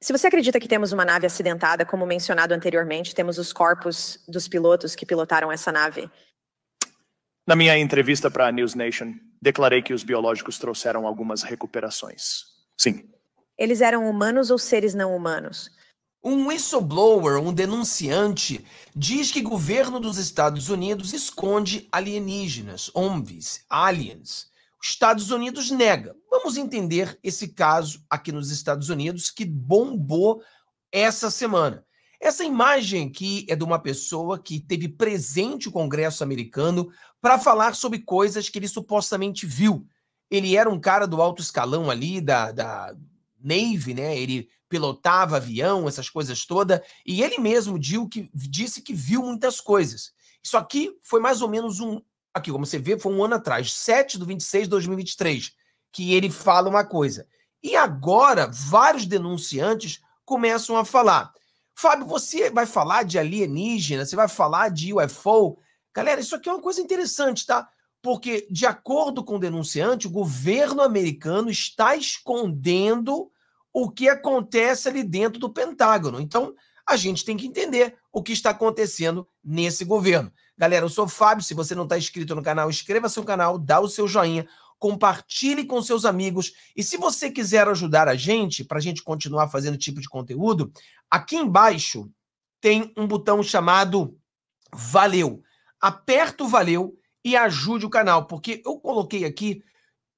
Se você acredita que temos uma nave acidentada, como mencionado anteriormente, temos os corpos dos pilotos que pilotaram essa nave. Na minha entrevista para a News Nation, declarei que os biológicos trouxeram algumas recuperações. Sim. Eles eram humanos ou seres não humanos? Um whistleblower, um denunciante, diz que o governo dos Estados Unidos esconde alienígenas, OMVs, aliens. Estados Unidos nega. Vamos entender esse caso aqui nos Estados Unidos que bombou essa semana. Essa imagem aqui é de uma pessoa que teve presente o Congresso americano para falar sobre coisas que ele supostamente viu. Ele era um cara do alto escalão ali, da, da Navy, né? Ele pilotava avião, essas coisas todas, e ele mesmo que, disse que viu muitas coisas. Isso aqui foi mais ou menos um aqui, como você vê, foi um ano atrás, 7 de 26 de 2023, que ele fala uma coisa. E agora, vários denunciantes começam a falar. Fábio, você vai falar de alienígena, você vai falar de UFO. Galera, isso aqui é uma coisa interessante, tá? Porque, de acordo com o denunciante, o governo americano está escondendo o que acontece ali dentro do Pentágono. Então, a gente tem que entender o que está acontecendo nesse governo. Galera, eu sou o Fábio. Se você não está inscrito no canal, inscreva-se no canal, dá o seu joinha, compartilhe com seus amigos. E se você quiser ajudar a gente, para a gente continuar fazendo tipo de conteúdo, aqui embaixo tem um botão chamado Valeu. Aperta o Valeu e ajude o canal, porque eu coloquei aqui,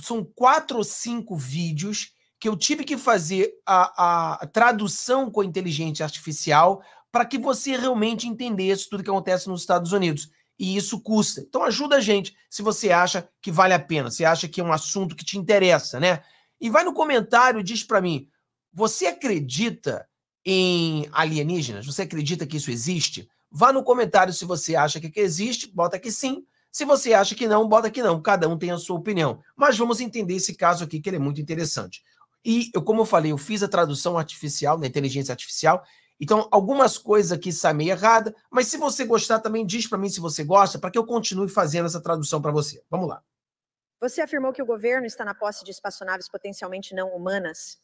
são quatro ou cinco vídeos que eu tive que fazer a, a tradução com inteligência artificial para que você realmente entendesse tudo que acontece nos Estados Unidos. E isso custa. Então ajuda a gente se você acha que vale a pena, se acha que é um assunto que te interessa, né? E vai no comentário e diz para mim: você acredita em alienígenas? Você acredita que isso existe? Vá no comentário se você acha que existe, bota que sim. Se você acha que não, bota que não. Cada um tem a sua opinião. Mas vamos entender esse caso aqui, que ele é muito interessante. E, eu, como eu falei, eu fiz a tradução artificial, na inteligência artificial, então, algumas coisas aqui meio errada, mas se você gostar, também diz para mim se você gosta, para que eu continue fazendo essa tradução para você. Vamos lá. Você afirmou que o governo está na posse de espaçonaves potencialmente não humanas.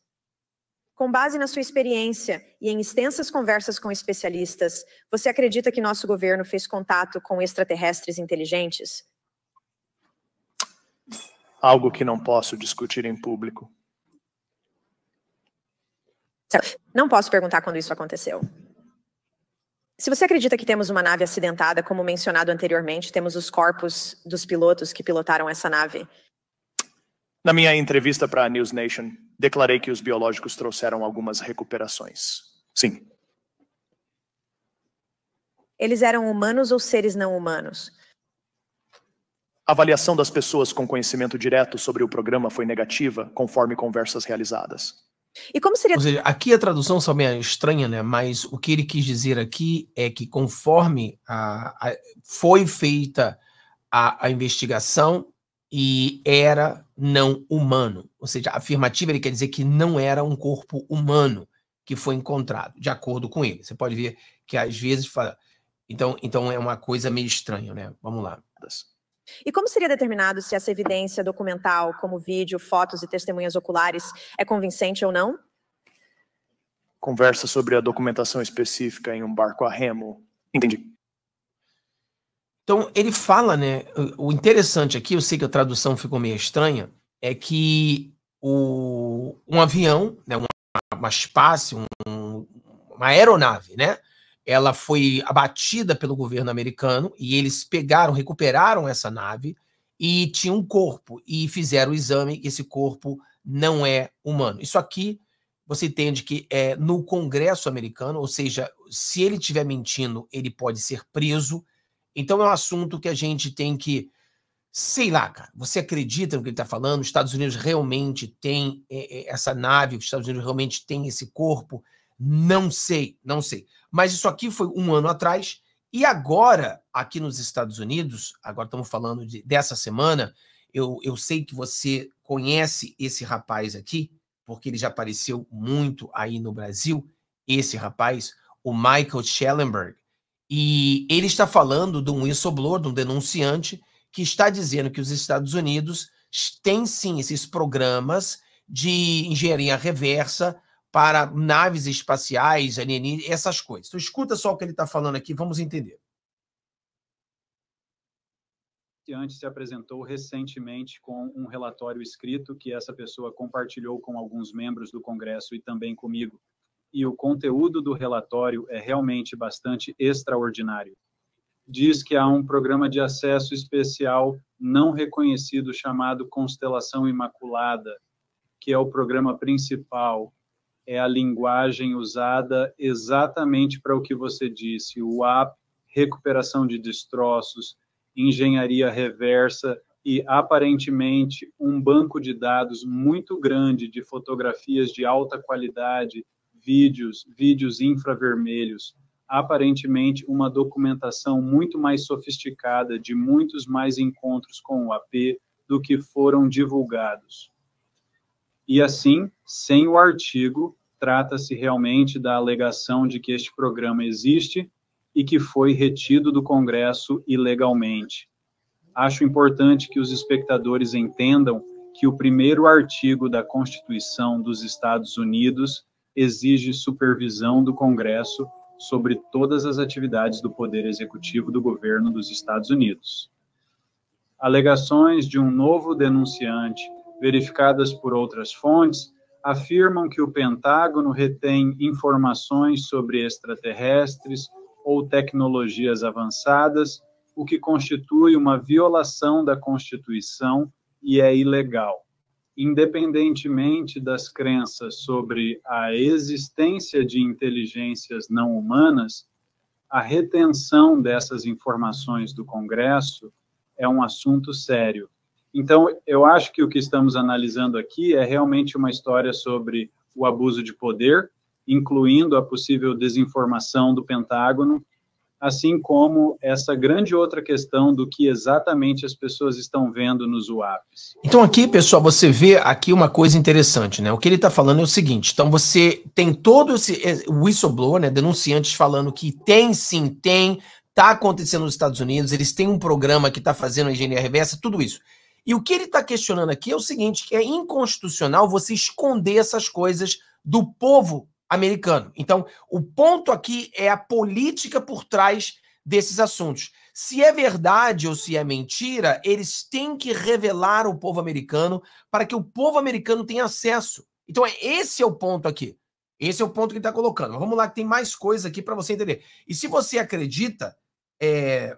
Com base na sua experiência e em extensas conversas com especialistas, você acredita que nosso governo fez contato com extraterrestres inteligentes? Algo que não posso discutir em público. Não posso perguntar quando isso aconteceu. Se você acredita que temos uma nave acidentada, como mencionado anteriormente, temos os corpos dos pilotos que pilotaram essa nave. Na minha entrevista para a News Nation, declarei que os biológicos trouxeram algumas recuperações. Sim. Eles eram humanos ou seres não humanos? A avaliação das pessoas com conhecimento direto sobre o programa foi negativa, conforme conversas realizadas. E como seria. Ou seja, aqui a tradução só meio estranha, né? Mas o que ele quis dizer aqui é que conforme a, a, foi feita a, a investigação e era não humano. Ou seja, afirmativa ele quer dizer que não era um corpo humano que foi encontrado, de acordo com ele. Você pode ver que às vezes fala. Então, então é uma coisa meio estranha, né? Vamos lá. E como seria determinado se essa evidência documental, como vídeo, fotos e testemunhas oculares, é convincente ou não? Conversa sobre a documentação específica em um barco a remo. Entendi. Então, ele fala, né? O interessante aqui, eu sei que a tradução ficou meio estranha, é que o, um avião, né, uma, uma espaço, um, uma aeronave, né? ela foi abatida pelo governo americano e eles pegaram, recuperaram essa nave e tinha um corpo e fizeram o exame e esse corpo não é humano. Isso aqui você entende que é no Congresso americano, ou seja, se ele estiver mentindo, ele pode ser preso. Então é um assunto que a gente tem que sei lá, cara, você acredita no que ele está falando? Os Estados Unidos realmente tem é, é, essa nave, os Estados Unidos realmente tem esse corpo? Não sei, não sei. Mas isso aqui foi um ano atrás. E agora, aqui nos Estados Unidos, agora estamos falando de, dessa semana, eu, eu sei que você conhece esse rapaz aqui, porque ele já apareceu muito aí no Brasil, esse rapaz, o Michael Schellenberg. E ele está falando de um whistleblower, de um denunciante, que está dizendo que os Estados Unidos têm sim esses programas de engenharia reversa para naves espaciais, alienígenas, essas coisas. Então, escuta só o que ele está falando aqui, vamos entender. Antes se apresentou recentemente com um relatório escrito que essa pessoa compartilhou com alguns membros do Congresso e também comigo. E o conteúdo do relatório é realmente bastante extraordinário. Diz que há um programa de acesso especial não reconhecido chamado Constelação Imaculada, que é o programa principal é a linguagem usada exatamente para o que você disse, o app, recuperação de destroços, engenharia reversa e aparentemente um banco de dados muito grande de fotografias de alta qualidade, vídeos, vídeos infravermelhos, aparentemente uma documentação muito mais sofisticada de muitos mais encontros com o AP do que foram divulgados. E assim, sem o artigo, trata-se realmente da alegação de que este programa existe e que foi retido do Congresso ilegalmente. Acho importante que os espectadores entendam que o primeiro artigo da Constituição dos Estados Unidos exige supervisão do Congresso sobre todas as atividades do Poder Executivo do governo dos Estados Unidos. Alegações de um novo denunciante, verificadas por outras fontes, afirmam que o Pentágono retém informações sobre extraterrestres ou tecnologias avançadas, o que constitui uma violação da Constituição e é ilegal. Independentemente das crenças sobre a existência de inteligências não humanas, a retenção dessas informações do Congresso é um assunto sério então, eu acho que o que estamos analisando aqui é realmente uma história sobre o abuso de poder, incluindo a possível desinformação do Pentágono, assim como essa grande outra questão do que exatamente as pessoas estão vendo nos UAPs. Então aqui, pessoal, você vê aqui uma coisa interessante, né? O que ele está falando é o seguinte, então você tem todo esse é, whistleblower, né, denunciantes falando que tem sim, tem, está acontecendo nos Estados Unidos, eles têm um programa que está fazendo engenharia reversa, tudo isso. E o que ele está questionando aqui é o seguinte: que é inconstitucional você esconder essas coisas do povo americano. Então, o ponto aqui é a política por trás desses assuntos. Se é verdade ou se é mentira, eles têm que revelar ao povo americano para que o povo americano tenha acesso. Então, é esse é o ponto aqui. Esse é o ponto que ele está colocando. Mas vamos lá, que tem mais coisa aqui para você entender. E se você acredita, é,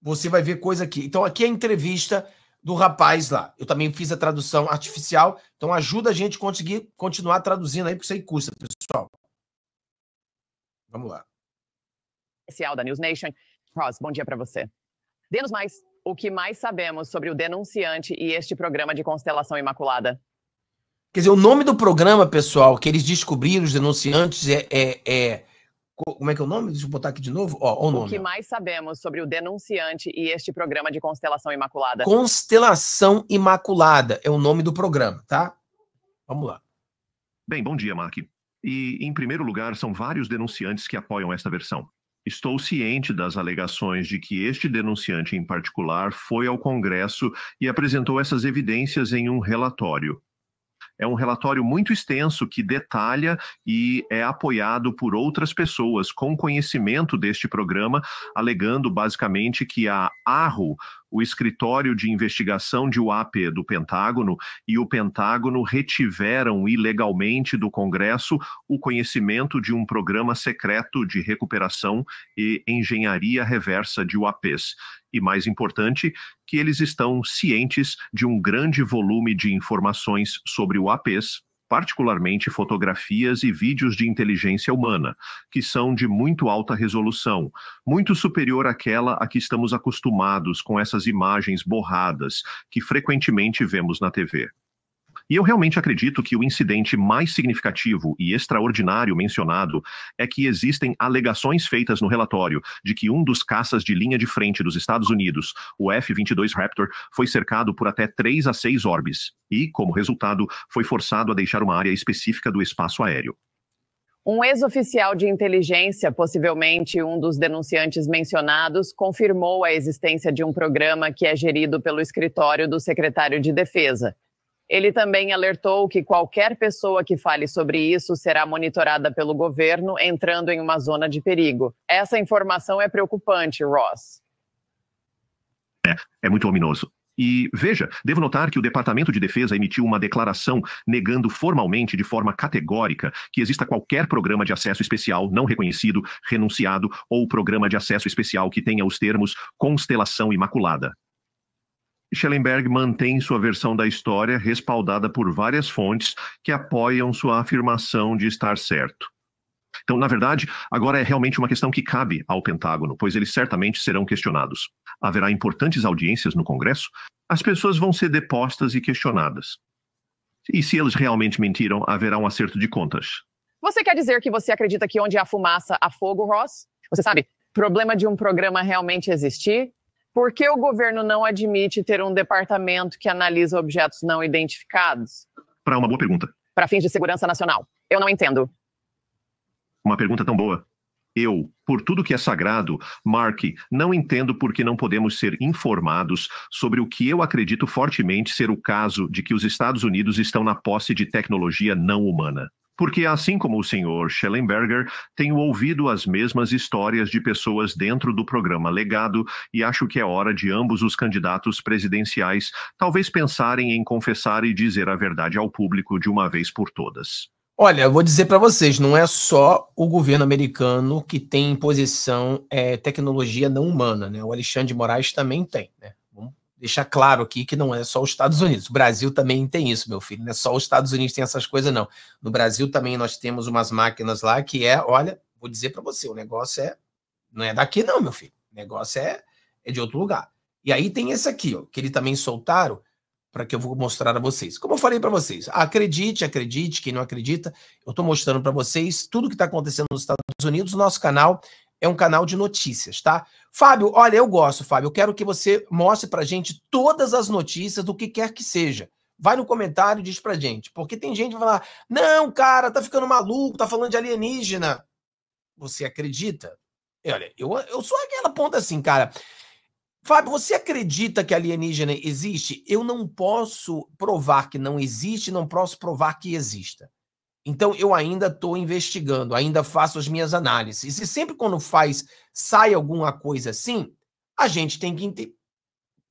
você vai ver coisa aqui. Então, aqui é a entrevista do rapaz lá. Eu também fiz a tradução artificial, então ajuda a gente a conseguir continuar traduzindo aí, porque isso aí custa, pessoal. Vamos lá. Especial da News Nation. Ross, bom dia para você. Dê-nos mais o que mais sabemos sobre o denunciante e este programa de Constelação Imaculada. Quer dizer, o nome do programa, pessoal, que eles descobriram, os denunciantes, é, é, é como é que é o nome? Deixa eu botar aqui de novo. Ó, o nome. O que mais sabemos sobre o denunciante e este programa de Constelação Imaculada? Constelação Imaculada é o nome do programa, tá? Vamos lá. Bem, bom dia, Mark. E, em primeiro lugar, são vários denunciantes que apoiam esta versão. Estou ciente das alegações de que este denunciante em particular foi ao Congresso e apresentou essas evidências em um relatório. É um relatório muito extenso que detalha e é apoiado por outras pessoas com conhecimento deste programa, alegando basicamente que a ARRO, o Escritório de Investigação de UAP do Pentágono e o Pentágono retiveram ilegalmente do Congresso o conhecimento de um programa secreto de recuperação e engenharia reversa de UAPs. E mais importante, que eles estão cientes de um grande volume de informações sobre UAPs particularmente fotografias e vídeos de inteligência humana, que são de muito alta resolução, muito superior àquela a que estamos acostumados com essas imagens borradas que frequentemente vemos na TV. E eu realmente acredito que o incidente mais significativo e extraordinário mencionado é que existem alegações feitas no relatório de que um dos caças de linha de frente dos Estados Unidos, o F-22 Raptor, foi cercado por até 3 a 6 orbes e, como resultado, foi forçado a deixar uma área específica do espaço aéreo. Um ex-oficial de inteligência, possivelmente um dos denunciantes mencionados, confirmou a existência de um programa que é gerido pelo escritório do secretário de Defesa. Ele também alertou que qualquer pessoa que fale sobre isso será monitorada pelo governo, entrando em uma zona de perigo. Essa informação é preocupante, Ross. É, é muito ominoso. E veja, devo notar que o Departamento de Defesa emitiu uma declaração negando formalmente, de forma categórica, que exista qualquer programa de acesso especial não reconhecido, renunciado ou programa de acesso especial que tenha os termos constelação imaculada. Schellenberg mantém sua versão da história respaldada por várias fontes que apoiam sua afirmação de estar certo. Então, na verdade, agora é realmente uma questão que cabe ao Pentágono, pois eles certamente serão questionados. Haverá importantes audiências no Congresso, as pessoas vão ser depostas e questionadas. E se eles realmente mentiram, haverá um acerto de contas. Você quer dizer que você acredita que onde há fumaça, há fogo, Ross? Você sabe, problema de um programa realmente existir por que o governo não admite ter um departamento que analisa objetos não identificados? Para uma boa pergunta. Para fins de segurança nacional. Eu não entendo. Uma pergunta tão boa. Eu, por tudo que é sagrado, Mark, não entendo por que não podemos ser informados sobre o que eu acredito fortemente ser o caso de que os Estados Unidos estão na posse de tecnologia não humana porque, assim como o senhor Schellenberger, tenho ouvido as mesmas histórias de pessoas dentro do programa legado e acho que é hora de ambos os candidatos presidenciais talvez pensarem em confessar e dizer a verdade ao público de uma vez por todas. Olha, eu vou dizer para vocês, não é só o governo americano que tem em posição é, eh, tecnologia não humana, né? O Alexandre de Moraes também tem, né? deixar claro aqui que não é só os Estados Unidos. O Brasil também tem isso, meu filho. Não é só os Estados Unidos tem essas coisas, não. No Brasil também nós temos umas máquinas lá que é, olha, vou dizer para você, o negócio é não é daqui não, meu filho. O negócio é, é de outro lugar. E aí tem esse aqui, ó, que ele também soltaram para que eu vou mostrar a vocês. Como eu falei para vocês, acredite, acredite, quem não acredita, eu estou mostrando para vocês tudo que está acontecendo nos Estados Unidos. Nosso canal é um canal de notícias, tá? Fábio, olha, eu gosto, Fábio. Eu quero que você mostre pra gente todas as notícias do que quer que seja. Vai no comentário e diz pra gente. Porque tem gente que vai falar: não, cara, tá ficando maluco, tá falando de alienígena. Você acredita? E, olha, eu, eu sou aquela ponta assim, cara. Fábio, você acredita que alienígena existe? Eu não posso provar que não existe, não posso provar que exista. Então eu ainda estou investigando, ainda faço as minhas análises. E sempre quando faz, sai alguma coisa assim, a gente tem que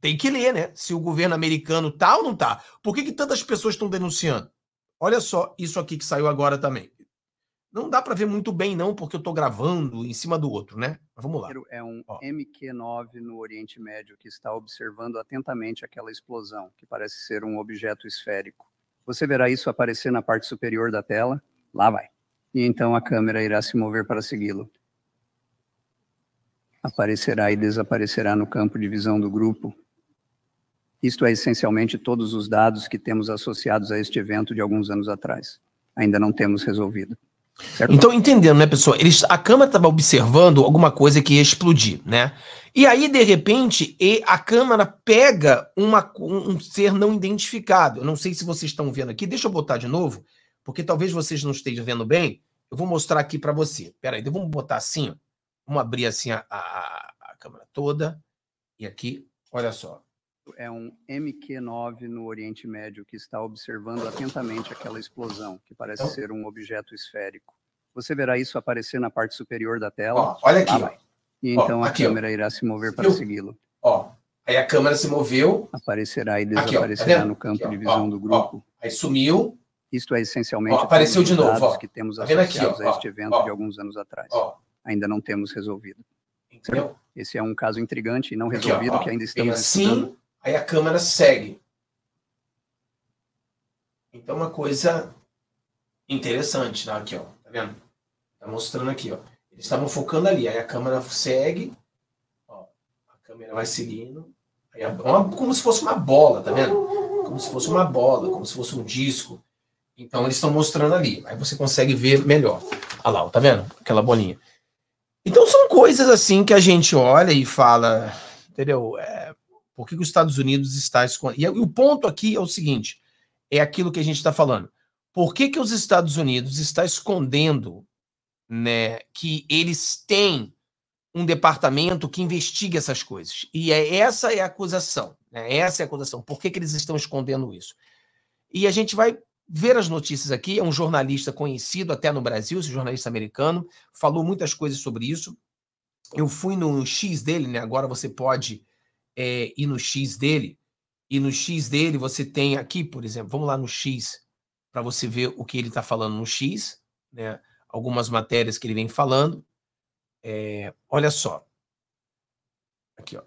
tem que ler, né? Se o governo americano tá ou não tá. Por que, que tantas pessoas estão denunciando? Olha só isso aqui que saiu agora também. Não dá para ver muito bem, não, porque eu estou gravando em cima do outro, né? Mas vamos lá. É um Ó. MQ-9 no Oriente Médio que está observando atentamente aquela explosão, que parece ser um objeto esférico. Você verá isso aparecer na parte superior da tela. Lá vai. E então a câmera irá se mover para segui-lo. Aparecerá e desaparecerá no campo de visão do grupo. Isto é essencialmente todos os dados que temos associados a este evento de alguns anos atrás. Ainda não temos resolvido. É então, entendendo, né, pessoal? Eles, a câmera estava observando alguma coisa que ia explodir, né? E aí, de repente, a câmera pega uma, um ser não identificado. Eu não sei se vocês estão vendo aqui. Deixa eu botar de novo, porque talvez vocês não estejam vendo bem. Eu vou mostrar aqui para você. Pera aí, vamos botar assim. Vamos abrir assim a, a, a câmera toda. E aqui, olha só é um MQ-9 no Oriente Médio que está observando atentamente aquela explosão, que parece então ser um objeto esférico. Você verá isso aparecer na parte superior da tela. Ó, olha aqui. Ah, e ó, então aqui, a câmera ó. irá se mover para segui-lo. Ó, aí a câmera se moveu. Aparecerá e tá desaparecerá aqui, tá no campo aqui, de visão do grupo. Aí sumiu. Isto é essencialmente ó, apareceu de novo, ó. que temos tá a este evento de alguns anos atrás. Ainda não temos resolvido. Entendeu? Esse é um caso intrigante e não resolvido aqui, que ainda estamos assim, estudando Aí a câmera segue. Então, uma coisa interessante, tá? Aqui, ó. Tá vendo? Tá mostrando aqui, ó. Eles estavam focando ali. Aí a câmera segue. Ó. A câmera vai seguindo. Aí a, uma, como se fosse uma bola, tá vendo? Como se fosse uma bola, como se fosse um disco. Então, eles estão mostrando ali. Aí você consegue ver melhor. Olha lá, ó, tá vendo? Aquela bolinha. Então, são coisas assim que a gente olha e fala, entendeu? É, por que, que os Estados Unidos está escondendo? É, e o ponto aqui é o seguinte: é aquilo que a gente está falando. Por que, que os Estados Unidos está escondendo né, que eles têm um departamento que investiga essas coisas? E é, essa é a acusação. Né? Essa é a acusação. Por que, que eles estão escondendo isso? E a gente vai ver as notícias aqui. É um jornalista conhecido até no Brasil, esse jornalista americano, falou muitas coisas sobre isso. Eu fui no X dele, né? Agora você pode é, e no X dele. E no X dele você tem aqui, por exemplo, vamos lá no X, para você ver o que ele está falando no X, né? algumas matérias que ele vem falando. É, olha só. Aqui, ó.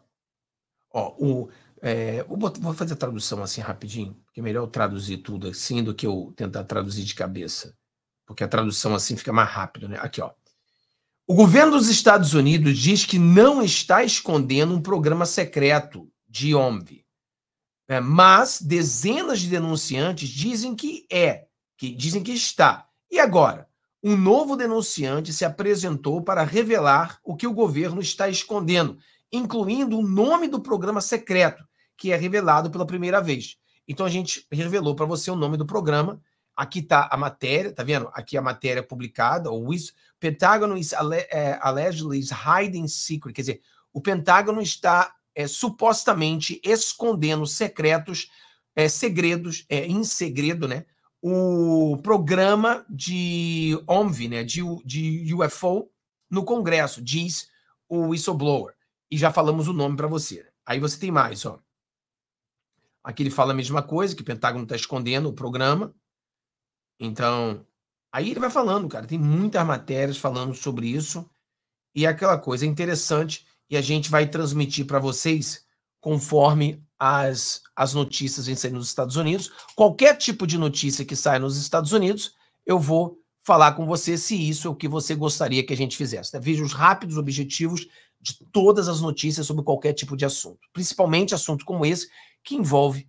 ó o, é, vou fazer a tradução assim rapidinho, porque é melhor eu traduzir tudo assim do que eu tentar traduzir de cabeça. Porque a tradução assim fica mais rápido, né? Aqui, ó. O governo dos Estados Unidos diz que não está escondendo um programa secreto de OMV, é, mas dezenas de denunciantes dizem que é, que dizem que está. E agora? Um novo denunciante se apresentou para revelar o que o governo está escondendo, incluindo o nome do programa secreto, que é revelado pela primeira vez. Então a gente revelou para você o nome do programa Aqui está a matéria, tá vendo? Aqui a matéria é publicada, o Pentágono is é, allegedly is hiding secret, quer dizer, o Pentágono está é, supostamente escondendo secretos, é, segredos, é, em segredo, né? O programa de OMV, né? De, de UFO no Congresso, diz o whistleblower. E já falamos o nome para você. Né? Aí você tem mais, ó. Aqui ele fala a mesma coisa, que o Pentágono está escondendo o programa. Então, aí ele vai falando, cara, tem muitas matérias falando sobre isso. E é aquela coisa interessante e a gente vai transmitir para vocês conforme as, as notícias vêm sair nos Estados Unidos. Qualquer tipo de notícia que sai nos Estados Unidos, eu vou falar com você se isso é o que você gostaria que a gente fizesse. Né? Veja os rápidos objetivos de todas as notícias sobre qualquer tipo de assunto, principalmente assunto como esse que envolve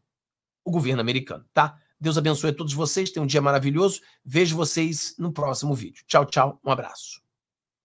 o governo americano, tá? Deus abençoe a todos vocês, tenham um dia maravilhoso. Vejo vocês no próximo vídeo. Tchau, tchau, um abraço.